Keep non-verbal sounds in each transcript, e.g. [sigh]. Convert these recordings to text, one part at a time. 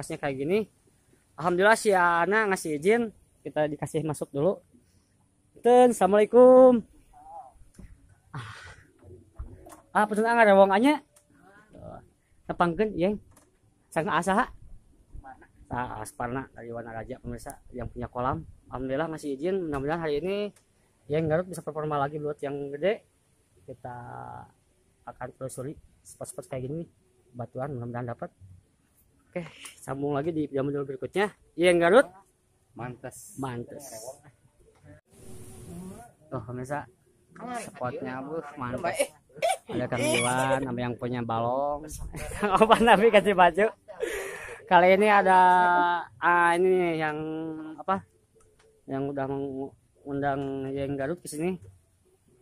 lokasinya kayak gini Alhamdulillah si Ana ngasih izin kita dikasih masuk dulu Ten, Assalamualaikum ah, ah pesan ada wong anya tepangkan yang sangat asah ah, Asparna dari warna Raja pemirsa yang punya kolam Alhamdulillah ngasih izin mudah-mudahan hari ini yang Garut bisa performa lagi buat yang gede kita akan telusuri spot-spot kayak gini batuan mudah-mudahan dapat Oke, sambung lagi di jam berikutnya. Iya, Garut. mantas. Mantas. Tuh, pemirsa. Spotnya bu, mantas. Eh. Ada Kang Iwan, nama yang punya balong. [laughs] Apa Nabi kasih baju. Kali ini ada ah ini yang apa? Yang udah mengundang yang Garut ke sini.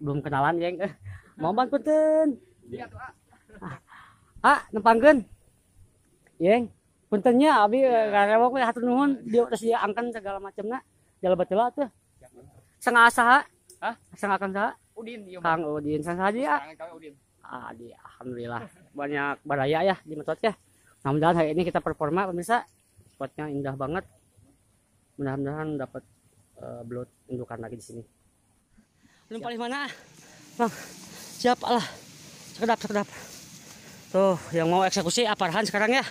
Belum kenalan, yang. Eh, mau bantuin. Iya, ah, ah nempangkeun. Yeng puntennya abi iya. eh, rewok we hatur nuhun dia udah angkan segala macamna jalan batela tuh sengah saha hah sengah kang saha udin iya kang udin sang saha dia ah di alhamdulillah banyak baraya ya di metot ya mudah-mudahan hari ini kita performa pemirsa spotnya indah banget mudah-mudahan dapat uh, eh, blood indukan lagi di sini belum paling mana bang siap lah sekedap sekedap tuh yang mau eksekusi aparhan sekarang ya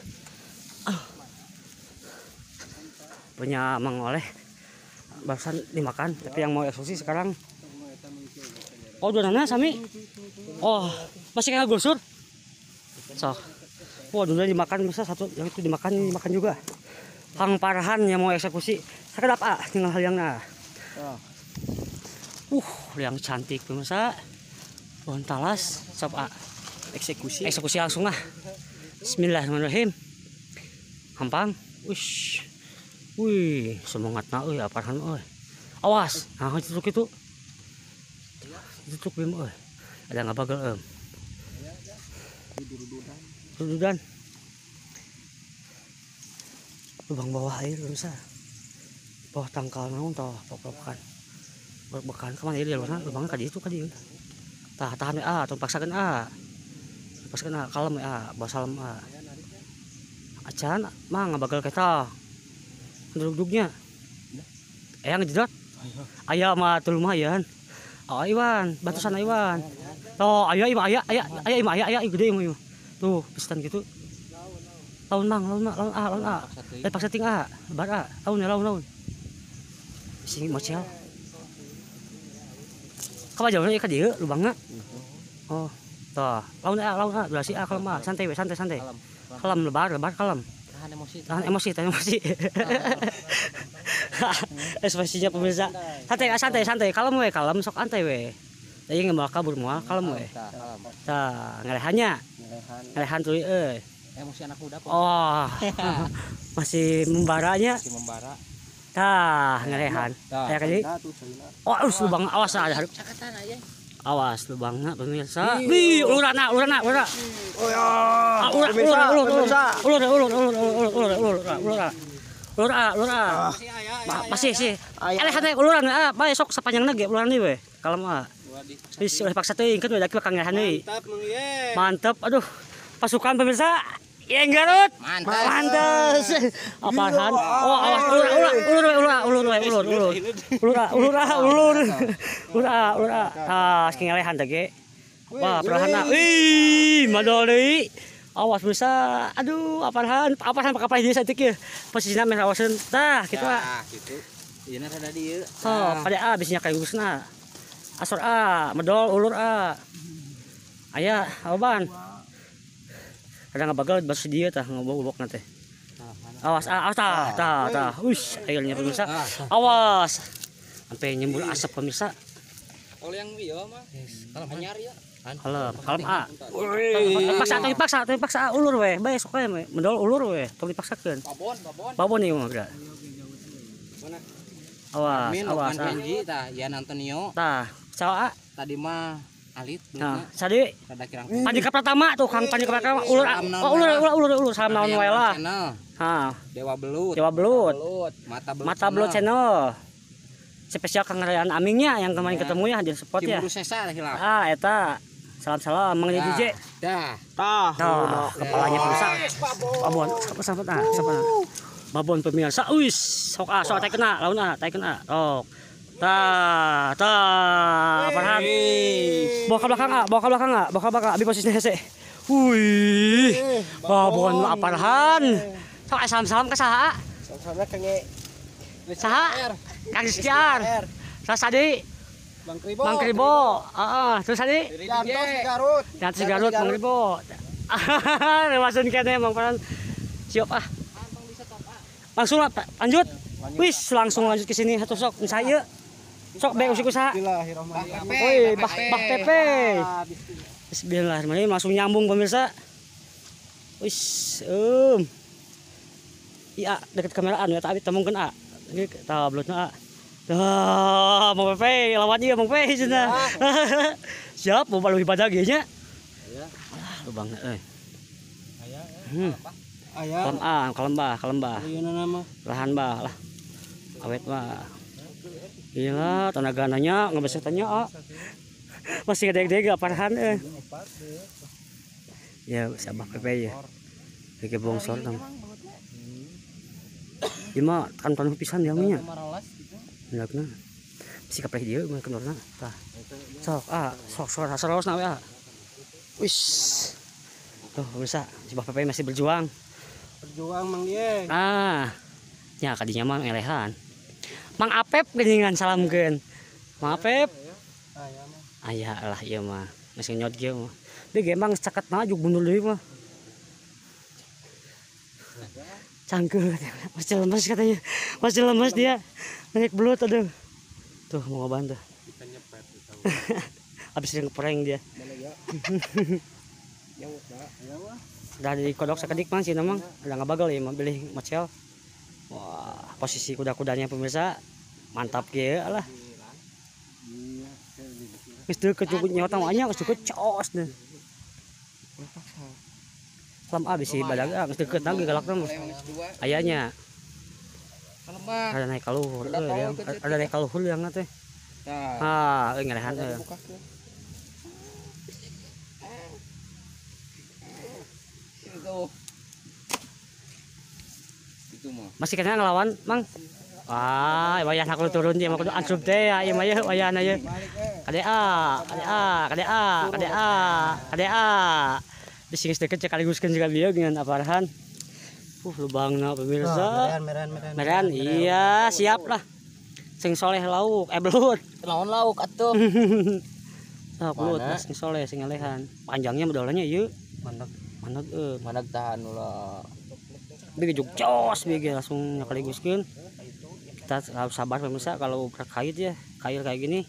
punya mengoleh barusan dimakan tapi yang mau eksklusi sekarang oh dua sami oh masih kayak gosur so wah oh, dimakan bisa satu yang itu dimakan dimakan juga Kang Parhan yang mau eksekusi saya ah tinggal hal yang nah uh yang cantik pemirsa Bontalas talas ah eksekusi eksekusi langsung ah Bismillahirrahmanirrahim hampang wish wih semangat na euy aparhan euy awas nah itu itu itu bim euy ada nggak bagel em dududan lubang bawah air bisa bawah tangkal naon tah, pokok-pokokan bekan kemana dia luar lubangnya kadi itu kadi tah tahan ah atau paksakan ah paksakan ah kalem ya, basalem ah, ah acan mah nggak bakal kita duduk-duduknya iya. ayah ngejedot ayah mah tulumayan iya oh Iwan batasan oh, iya. Iwan oh ayah ima ayah ayah ayah ima ayah ayah gede ima tuh pesan gitu tahun mang mang, tahun a tahun a eh paksa ting a bar a laun ya laun laun sini macel kau jauhnya ikat dia lubangnya oh toh laun a laun a berasi a kalau mah santai santai santai kalem lebar lebar kalem tahan emosi tahan emosi tahan [laughs] emosi ekspresinya pemirsa santai santai santai kalem we kalem sok santai we jadi nggak mau kabur mau kalem we ta ngelehannya ngelehan tuh eh emosi anak muda kok oh [laughs] masih membaranya masih membara tah ngelehan ya kali oh harus bang awas ada sakatan aja ya. Awas lubangnya pemirsa. Nih, iya. ulurana, ulurana, ulurana. Oh ya. Ulur, ulur, ulur, ulur, ulur, ulur, ulur, ulur, ulur, ulur. Ulur, ulur. Masih sih. Eleh hade uluran ah, bae sok sapanjang nage uluran ieu we. Kalem ah. Wis oleh paksa teuing kan udah kaki bakal ngarahan mantep, Mantap, aduh. Pasukan pemirsa. Yang Garut. Mantas. Mantas. Apaan? Oh, awas ulur ulur ulur ulur ulur ulur ulur ulur ulur ulur ulur ah singalehan teh ge. Wah, perahana. Ih, madol deui. Awas bisa. Aduh, apaan? Apaan pakai dia satik ya. Posisina meh awaseun. Tah, kitu ah. Kitu. Ieu rada dieu. Oh, pada A bisinya kayak gusna. Asor A, medol ulur A. Aya, aban karena ngebagal bas dia ya, tah ngobok-obok nah, awas awas ah, ah, tah ah. tah tah wis airnya pemirsa awas sampai nyembul asap pemirsa kalau yang iya mah kalau hanyar ya kalem kalem a paksa atau dipaksa atau dipaksa ulur weh bae sok we mendol ulur weh tong dipaksakeun babon babon babon ieu mah bra awas awas ah. Antonio tah cawa tadi mah Alit. Nah, sadi. Panjika pertama tuh Kang panji pertama iya, ulur oh, ulur ulur ulur ulur salam naon wae lah. Ha. Dewa Belut. Dewa Belut. Mata Belut. Mata Belut channel. Spesial Kang Rayan Amingnya yang kemarin ya. ketemu ya hadir spot ya. Tim Sesa hilang. Ah, eta. Ya Salam-salam Mang ya. Dah. Tah. Tah. Kepalanya rusak. Babon. Apa sahabat ah? sahabat Babon pemirsa. Uis, sok ah, sok tak kena, lawan ah, tak kena. Sok. Tah, tah, Farhan. Bawa ke belakang, nggak? bawa ke belakang, nggak? bawa ke belakang, Di posisinya hese. Wih, babon lah Farhan. Sok sam-sam ke saha? Sam-samnya kenge. Saha? Kang Siar. Sasadi. Bang Kribo. Bang Kribo. Heeh, terus tadi? Jantos Garut. Jantos Garut Bang Kribo. [laughs] Lewasin kene Bang Farhan. Siap ah. Langsung ah. Iya. lanjut. Wis langsung lanjut ke sini satu sok saya. Sok bae usik usaha. Bismillahirrahmanirrahim. Woi, bah bah PP. Bismillahirrahmanirrahim. Langsung nyambung pemirsa. Wis, um. Iya, dekat kameraan ya, tapi temungkeun A. Ini tablotnya A. Dah, mau PP, lawan juga mau PP sana Siap, mau palu ibadah ge nya. Ya. Lu banget euy. Eh. Aya. Eh, hmm. Aya. Kalembah, ah, kalembah, kalembah. Iya, Lahan bah lah. Awet mah. Gila, tenaga nanya, nggak bisa tanya, ah. Masih gede-gede, parhan, eh. Ya, sabah pepe ya. Kayak bongsor, tang. Ima, kan tanah pisan dia punya. Nggak kena. Si kapreh dia, mah kenal nah. Tah. Sok, ah, sok, sok, sok, sok, nawe, ah. Ya. Wis. Tuh, bisa. Sabah pepe masih berjuang. Berjuang, mang dia. Ah. Ya, kadinya mang elehan. Mang Apep geningan salamkeun. Mang Apep. ayah lah ieu iya mah. Masih nyot ge mah. Dia ge emang mah naju bunuh deui mah. Cangkeut. Masih lemes katanya. Masih lemes dia. banyak belut aduh. Tuh mau ngabantu. Kita nyepet dia ngeprank dia. Udah di kodok sekedik mah sih namang. Udah ngabagal ya mah bilih macel. Wah, posisi kuda-kudanya pemirsa mantap ge lah. Wis kecukupnya kecukup nyawa tamanya geus cukup cos deh. Salam abis si badag geus ke tangga galak teh. Ayahnya. Ada naik kaluhur, eh, ada kan? naik kaluhur yang teh. Nah. Ah, eh, ngelehan. ya. masih kena ngelawan mang ah wayah aku turun dia mau ansub teh ya mah ya wayah nah, iya. kade a ah, kade a ah, kade a ah, kade a kade a di sini sedikit sekaligus kan juga dia dengan aparhan uh lubang na pemirsa meran meran iya siap lah sing soleh lauk eh belut lawan lauk atuh [laughs] Nah, belut sing soleh sing alehan panjangnya modalnya yuk mantap mantap eh mantap tahan ulah jog jos bikin langsung nyakaligusin kita harus sabar pemirsa kalau berkait ya kail kayak gini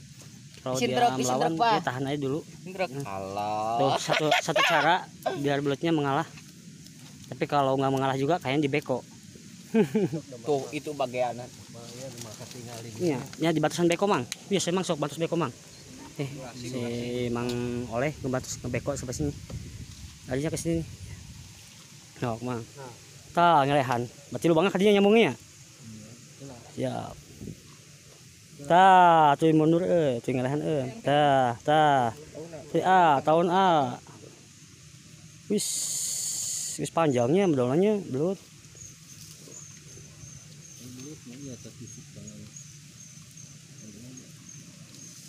kalau dia melawan dia ya tahan aja dulu kalau hmm. satu satu cara biar belutnya mengalah tapi kalau nggak mengalah juga kayaknya di beko [laughs] tuh itu bagianan ya, iya, ya di batasan beko mang biasa mang sok batas beko mang eh si mang oleh ke batas ke beko sampai sini Tadinya ke sini mang nah kita ngelehan. Berarti lubangnya kadinya nyambungnya. ya Siap. ta cuy mundur eh, cuy ngelehan eh. ta ta Cuy A, tahun A. Wis, wis panjangnya daunannya belut.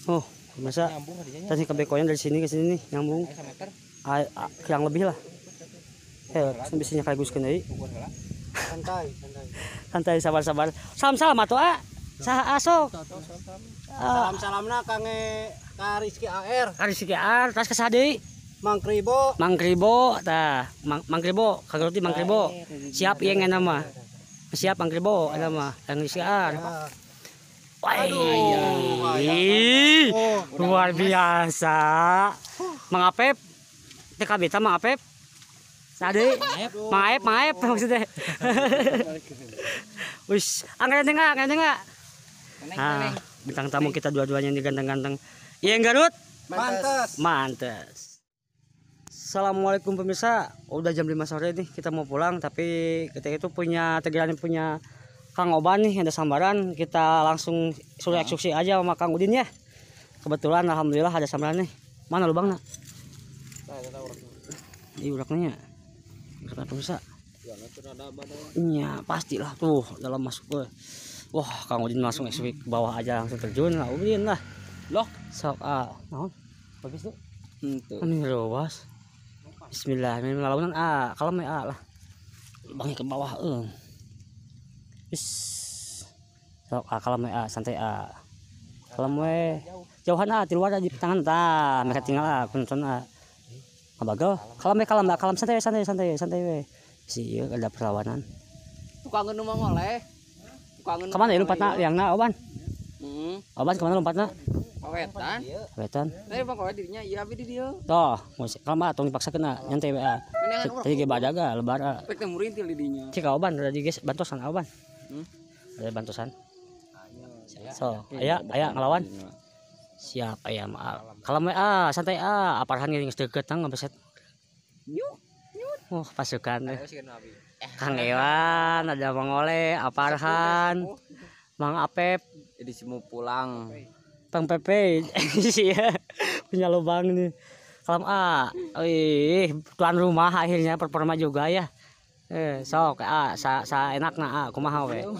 Oh, masa tadi kebekonya dari sini ke sini nyambung. yang lebih lah. Eh, bisa kagus kena santai [laughs] santai santai sabar sabar salam salam atau ah sah asok ah, salam nak kange kariski ar kariski ar tas kesadi mangkribo mangkribo ta mang mangkribo kagoti mangkribo siap yang nama siap mangkribo nama kariski ar wah luar biasa. Mengapep, TKB, mengapep. Sade. Maep, maep maksudnya. Wis, angkat tengah, angkat tengah. Nah, bintang tamu kita dua-duanya ini ganteng-ganteng. Iya, Garut. mantas, mantas, Assalamualaikum pemirsa. Udah jam lima sore nih, kita mau pulang tapi ketika itu punya tegelan punya Kang Oban nih ada sambaran, kita langsung suruh eksekusi aja sama Kang Udin ya. Kebetulan alhamdulillah ada sambaran nih. Mana lubangnya? Nah, ini uraknya kena dosa ya, iya pastilah tuh dalam masuk gue wah kang Udin langsung SW ke bawah aja langsung terjun lah Udin lah lok sok ah mau habis tuh itu ini luas Bismillahirrahmanirrahim ah kalau me ah lah bangi ke bawah eh bis sok ah kalau me ah santai ah kalau me jauhan ah di luar aja tangan tak mereka tinggal ah kuncun ah kalau kalam kalam kalam santai santai santai santai we si iya ada perlawanan tukang nu mah ngoleh tukang nu kemana ya nak yang nak oban hmm. oban kemana lompat nak? kawetan kawetan tapi bang kawet dirinya iya tapi di dia toh musik mah tunggu paksa kena nyantai we tadi baca gak lebar pek teh murintil di dinya cik oban ada di guys, bantosan oban hmm? ada bantosan so ayah ayah ngelawan siap ayam kalau mau ah santai ah aparahan yang sedekat tang nggak beset oh pasukan eh. Kang Ewan ada Mang Ole Aparhan Mang Apep jadi semua pulang Bang Pepe sih [laughs] iya, punya lubang nih kalau A ah, ih tuan rumah akhirnya performa juga ya eh sok A ah, sa, sa enak na A ah, kumaha we iya,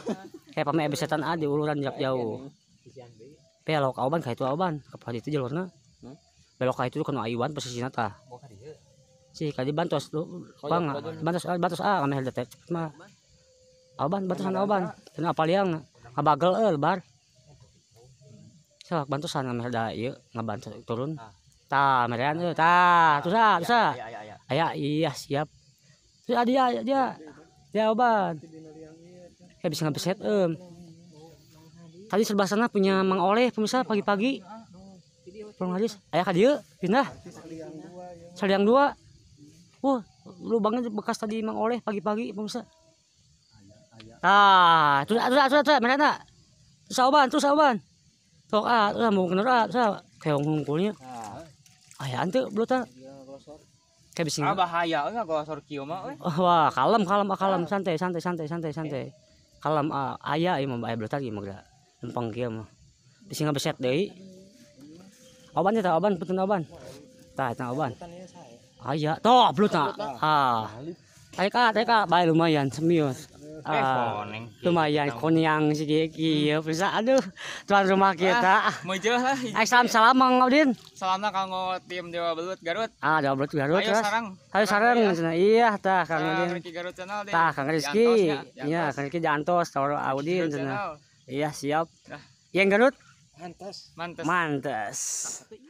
kayak pame besetan A di uluran jauh jauh belok auban ka itu auban ka pohon itu jalurna hmm? belok ka itu kana ayuan posisina tah oh, si kali bantos lu bang bantos bantos ah kana ah, helda teh Ma. auban bantosan auban kana apaliang abagel eh lebar sok bantosan ah, sama helda ieu ngabantos turun ah. Ta merean eh ta. tuh ah terus ah aya iya siap terus dia dia dia auban kayak bisa iya, ngabeset um tadi serba sana punya Mang Oleh pemirsa pagi-pagi pulang hadis ayah ka pindah pindah yang dua wah lu banget bekas tadi Mang Oleh pagi-pagi pemirsa ah sudah sudah sudah mana nak terus sauban tuh sauban tuh ah tuh mau kenal ah terus keong hungkulnya ayah antuk belum kayak bising ah bahaya enggak eh, kalau kio mah eh. oh, wah kalem kalem ah, kalem santai santai santai santai santai kalem ah, ayah ibu ayah belum tak imam empang kia mo bisa nggak beset deh oban ya oban putun oban tak ta oban ayah toh belut tak ah teka teka baik lumayan semius eh, ah, lumayan konyang sih kia bisa aduh tuan rumah ah, kita ah, mau lah ayo salam salam mang Audin salam lah kanggo tim Dewa Belut Garut ah Dewa Belut Garut ayo sarang ayo sarang ya. iya tah kang Audin tah kang Rizky ya, iya kang Rizky jantos kalau Audin Iya siap. Ya. Yang Garut? Mantas. Mantas. Mantas.